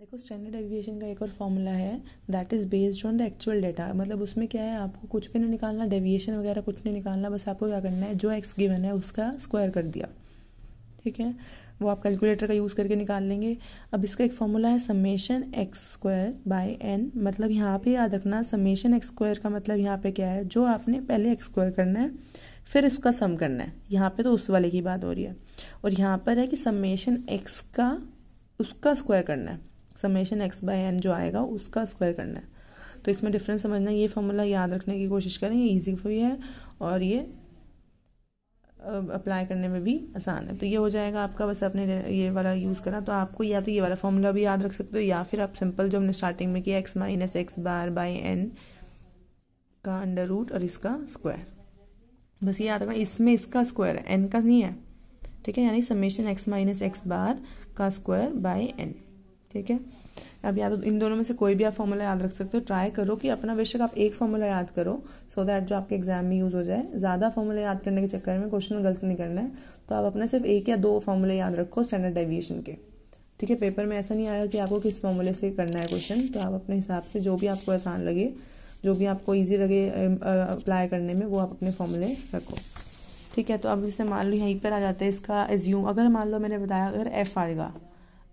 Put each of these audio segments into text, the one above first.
देखो standard deviation का एक और फॉर्मूला है that is based on the actual data मतलब उसमें क्या है आपको कुछ भी नहीं निकालना डेविएशन वगैरह कुछ नहीं निकालना बस आपको क्या करना है जो एक्स गिवन है उसका स्क्वायर कर दिया ठीक है वो आप कैलकुलेटर का यूज़ करके निकाल लेंगे अब इसका एक फॉर्मूला है summation X square by N मतलब यहाँ पे याद रखना समेशन एक्स स्क्वायर का मतलब यहाँ पे क्या है जो आपने पहले एक्स स्क्वायर करना है फिर उसका सम करना है यहाँ पे तो उस वाले की बात हो रही है और यहाँ पर है कि समेशन एक्स का उसका स्क्वायर करना है समेशन एक्स बाय एन जो आएगा उसका स्क्वायर करना है तो इसमें डिफरेंस समझना ये फॉर्मूला याद रखने की कोशिश करें ये ईजी भी है और ये अप्लाई करने में भी आसान है तो ये हो जाएगा आपका बस आपने ये वाला यूज़ करा तो आपको या तो ये वाला फॉर्मूला भी याद रख सकते हो या फिर आप सिंपल जो हमने स्टार्टिंग में किया X minus X bar by N का अंडर रूट और इसका स्क्वायर बस ये याद रखना इसमें इसका स्क्वायर है एन का नहीं है ठीक है यानी summation X minus X bar का स्क्वायर बाय एन ठीक है अब याद इन दोनों में से कोई भी आप फॉर्मूला याद रख सकते हो ट्राई करो कि अपना बेशक आप एक फॉर्मूला याद करो सो so दैट जो आपके एग्जाम में यूज़ हो जाए ज़्यादा फॉर्मूला याद करने के चक्कर में क्वेश्चन गलत नहीं करना है तो आप अपना सिर्फ एक या दो फॉर्मूले याद रखो स्टैंडर्ड डेविएशन के ठीक है पेपर में ऐसा नहीं आया कि आपको किस फॉर्मूले से करना है क्वेश्चन तो आप अपने हिसाब से जो भी आपको आसान लगे जो भी आपको ईजी लगे अप्लाई करने में वो आप अपने फॉर्मूले रखो ठीक है तो अब जैसे मान लो यहीं पर आ जाता है इसका एज्यूम अगर मान लो मैंने बताया अगर एफ आएगा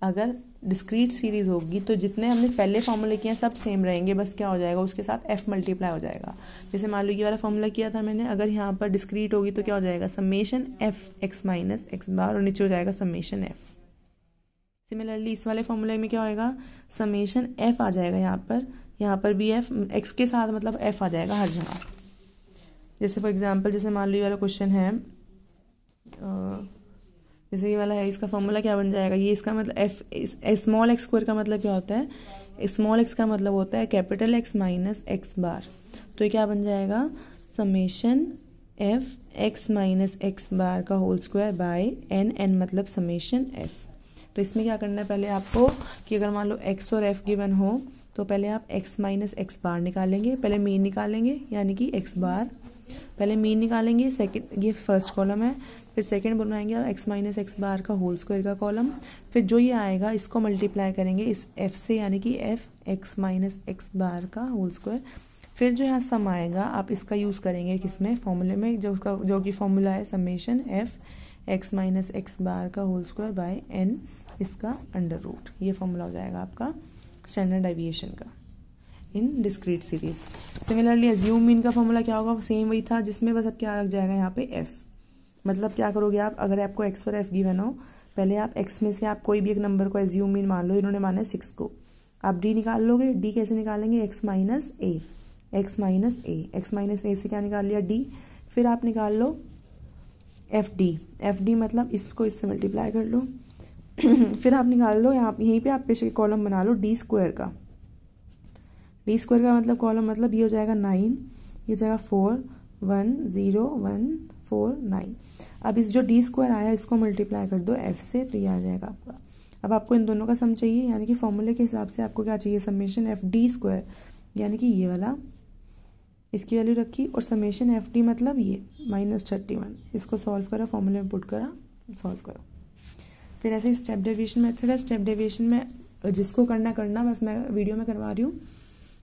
अगर डिस्क्रीट सीरीज़ होगी तो जितने हमने पहले फॉर्मूले किए हैं सब सेम रहेंगे बस क्या हो जाएगा उसके साथ एफ मल्टीप्लाई हो जाएगा जैसे मान लो ये वाला फॉर्मूला किया था मैंने अगर यहाँ पर डिस्क्रीट होगी तो क्या हो जाएगा summation F X minus X bar और नीचे हो जाएगा समेशन एफ सिमिलरली इस वाले फॉर्मूले में क्या होएगा समेशन एफ आ जाएगा यहाँ पर यहाँ पर भी एफ एक्स के साथ मतलब एफ आ जाएगा हर जगह जैसे फॉर एग्जाम्पल जैसे मान लो ये वाला क्वेश्चन है आ, जैसे ये वाला है इसका फॉर्मूला क्या बन जाएगा ये इसका मतलब एफ स्मॉल एक्स स्क्वायर का मतलब क्या होता है स्मॉल एक्स का मतलब होता है capital X minus X bar तो ये क्या बन जाएगा summation F X minus X bar का whole square by N N मतलब समेशन एफ तो इसमें क्या करना है पहले आपको कि अगर मान लो एक्स और एफ गिवन हो तो पहले आप एक्स माइनस एक्स बार निकालेंगे पहले मीन निकालेंगे यानी कि एक्स बार पहले मीन निकालेंगे सेकंड ये फर्स्ट कॉलम है फिर सेकंड बनाएंगे एक्स माइनस एक्स बार का होल स्क्वायर का कॉलम फिर जो ये आएगा इसको मल्टीप्लाई करेंगे इस एफ से यानी कि F X minus X bar का होल स्क्वायर फिर जो यहाँ सम आएगा आप इसका यूज़ करेंगे किसमें फॉर्मूले में जो उसका जो कि फॉर्मूला है summation F X minus X bar का होल स्क्वायर बाय एन इसका अंडर रूट ये फॉर्मूला हो जाएगा आपका स्टैंडर्ड एविएशन का in discrete series similarly assume mean का फॉर्मूला क्या होगा सेम वही था जिसमें बस अब क्या लग जाएगा यहाँ पे एफ मतलब क्या करोगे आप अगर आपको एक्स और एफ गिवन हो पहले आप एक्स में से आप कोई भी एक नंबर को एज्यूम मीन मान लो इन्होंने माना है सिक्स को आप डी निकाल लोगे डी कैसे निकालेंगे X minus A X minus A X minus A से क्या निकाल लिया डी फिर आप निकाल लो एफ डी एफ डी मतलब इसको इससे मल्टीप्लाई कर लो फिर आप निकाल लो यहाँ यहीं पे आप पेशे कॉलम बना लो डी स्क्वायर का डी स्क्वायर का मतलब कॉलम मतलब ये हो जाएगा नाइन ये हो जाएगा four one zero one four nine अब इस जो डी स्क्वायर आया इसको मल्टीप्लाई कर दो एफ से तो ये आ जाएगा आपका अब आपको इन दोनों का सम चाहिए यानी कि फॉर्मूले के हिसाब से आपको क्या चाहिए समेशन एफ डी स्क्वायर यानी कि ये वाला इसकी वैल्यू रखी और समेशन एफ डी मतलब ये माइनस थर्टी वन इसको सॉल्व करो फॉर्मूले में पुट करा सॉल्व करो फिर ऐसे स्टेप डेविएशन मेथड है स्टेप डेविएशन में जिसको करना करना बस मैं वीडियो में करवा रही हूँ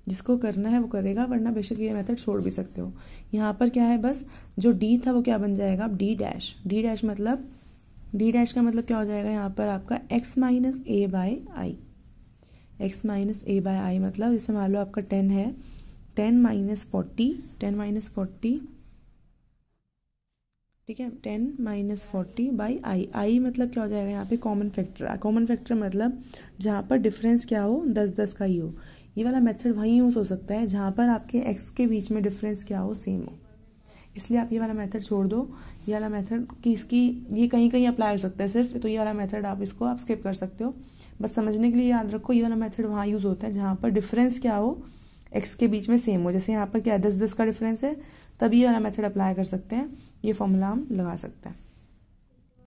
जिसको करना है वो करेगा वरना बेशक ये मेथड छोड़ भी सकते हो यहाँ पर क्या है बस जो डी था वो क्या बन जाएगा अब डी डैश डी डैश मतलब डी डैश का मतलब क्या हो जाएगा यहाँ पर आपका X minus A by I X minus A by I मतलब जैसे मान लो आपका टेन है ten minus forty ten minus forty ठीक है ten minus forty by I I मतलब क्या हो जाएगा यहाँ पे कॉमन फैक्टर कॉमन फैक्टर मतलब जहाँ पर डिफरेंस क्या हो दस दस का ही हो ये वाला मेथड वहीं यूज़ हो सकता है जहाँ पर आपके एक्स के बीच में डिफरेंस क्या हो सेम हो इसलिए आप ये वाला मेथड छोड़ दो ये वाला मेथड कि इसकी ये कहीं कहीं अप्लाई हो सकता है सिर्फ तो ये वाला मेथड आप इसको आप स्किप कर सकते हो बस समझने के लिए याद रखो ये वाला मेथड वहाँ यूज़ होता है जहाँ पर डिफरेंस क्या हो एक्स के बीच में सेम हो जैसे यहाँ पर क्या दस दस का डिफरेंस है तभी ये वाला मेथड अप्लाई कर सकते हैं ये फॉर्मूला हम लगा सकते हैं